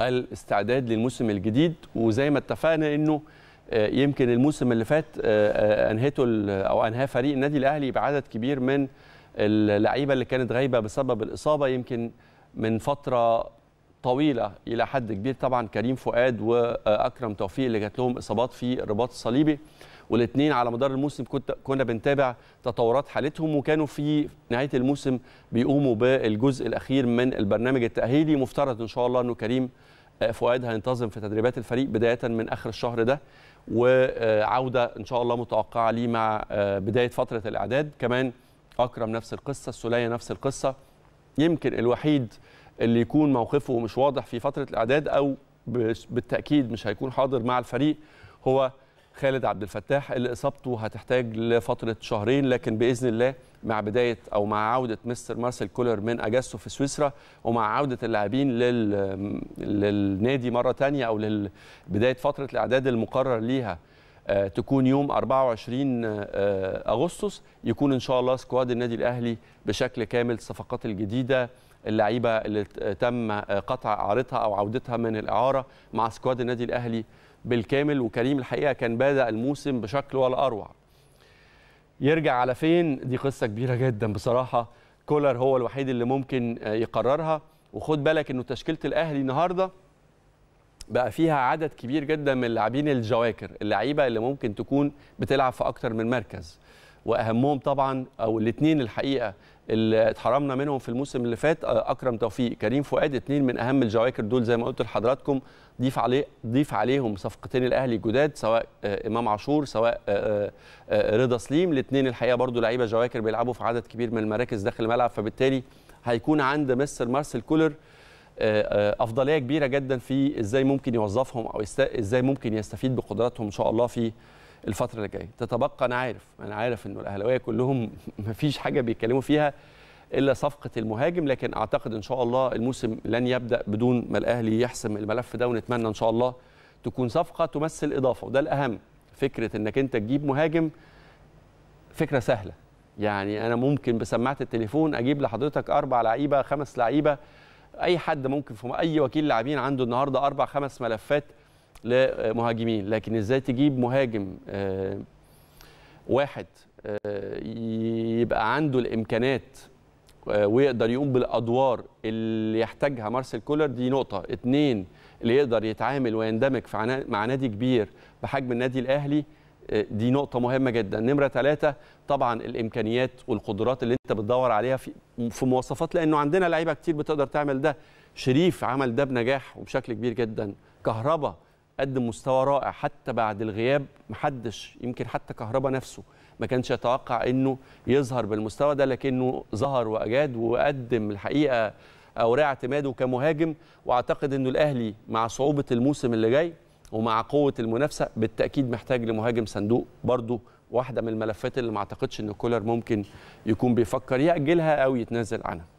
الاستعداد للموسم الجديد وزي ما اتفقنا انه آه، يمكن الموسم اللي فات آه، آه، انهته او انهاه فريق النادي الاهلي بعدد كبير من اللعيبه اللي كانت غايبه بسبب الاصابه يمكن من فتره طويله الى حد كبير طبعا كريم فؤاد واكرم توفيق اللي جات لهم اصابات في الرباط الصليبي والاثنين على مدار الموسم كنت كنا بنتابع تطورات حالتهم وكانوا في نهايه الموسم بيقوموا بالجزء الاخير من البرنامج التاهيلي مفترض ان شاء الله انه كريم آه، فؤاد هينتظم في تدريبات الفريق بدايه من اخر الشهر ده وعوده ان شاء الله متوقعه ليه مع آه، بدايه فتره الاعداد كمان اكرم نفس القصه السوليه نفس القصه يمكن الوحيد اللي يكون موقفه مش واضح في فتره الاعداد او بالتاكيد مش هيكون حاضر مع الفريق هو خالد عبد الفتاح اللي اصابته هتحتاج لفتره شهرين لكن باذن الله مع بدايه او مع عوده مستر مارسيل كولر من اجازته في سويسرا ومع عوده اللاعبين لل... للنادي مره ثانيه او لبدايه لل... فتره الاعداد المقرر ليها آه، تكون يوم 24 آه، آه، اغسطس يكون ان شاء الله سكواد النادي الاهلي بشكل كامل الصفقات الجديده اللعيبه اللي تم قطع اعارتها او عودتها من الاعاره مع سكواد النادي الاهلي بالكامل وكريم الحقيقه كان بادئ الموسم بشكل ولا اروع يرجع على فين دي قصه كبيره جدا بصراحه كولر هو الوحيد اللي ممكن يقررها وخد بالك انه تشكيله الاهلي النهارده بقى فيها عدد كبير جدا من اللاعبين الجواكر اللعيبه اللي ممكن تكون بتلعب في اكتر من مركز واهمهم طبعا او الاثنين الحقيقه اللي اتحرمنا منهم في الموسم اللي فات آه، اكرم توفيق كريم فؤاد اثنين من اهم الجواكر دول زي ما قلت لحضراتكم ضيف عليه ضيف عليهم صفقتين الاهلي الجداد سواء آه، امام عاشور سواء آه، رضا سليم الاثنين الحقيقه برضو لعيبه جواكر بيلعبوا في عدد كبير من المراكز داخل الملعب فبالتالي هيكون عند مستر مارسيل كولر آه، آه، افضليه كبيره جدا في ازاي ممكن يوظفهم او ازاي ممكن يستفيد بقدراتهم ان شاء الله في الفتره اللي جايه تتبقى انا عارف انا عارف انه الاهلاويه كلهم ما فيش حاجه بيتكلموا فيها الا صفقه المهاجم لكن اعتقد ان شاء الله الموسم لن يبدا بدون ما الاهلي يحسم الملف ده ونتمنى ان شاء الله تكون صفقه تمثل اضافه وده الاهم فكره انك انت تجيب مهاجم فكره سهله يعني انا ممكن بسماعه التليفون اجيب لحضرتك اربع لعيبه خمس لعيبه اي حد ممكن في اي وكيل لاعبين عنده النهارده اربع خمس ملفات لمهاجمين لكن ازاي تجيب مهاجم آه، واحد آه، يبقى عنده الامكانات آه، ويقدر يقوم بالادوار اللي يحتاجها مارسيل كولر دي نقطه اتنين اللي يقدر يتعامل ويندمج مع نادي كبير بحجم النادي الاهلي آه، دي نقطه مهمه جدا نمره ثلاثة طبعا الامكانيات والقدرات اللي انت بتدور عليها في, في مواصفات لانه عندنا لعيبه كتير بتقدر تعمل ده شريف عمل ده بنجاح وبشكل كبير جدا كهربا قدم مستوى رائع حتى بعد الغياب محدش يمكن حتى كهربا نفسه ما كانش يتوقع انه يظهر بالمستوى ده لكنه ظهر واجاد وقدم الحقيقه اوراق اعتماده كمهاجم واعتقد انه الاهلي مع صعوبه الموسم اللي جاي ومع قوه المنافسه بالتاكيد محتاج لمهاجم صندوق برضو واحده من الملفات اللي ما اعتقدش ان كولر ممكن يكون بيفكر ياجلها او يتنازل عنها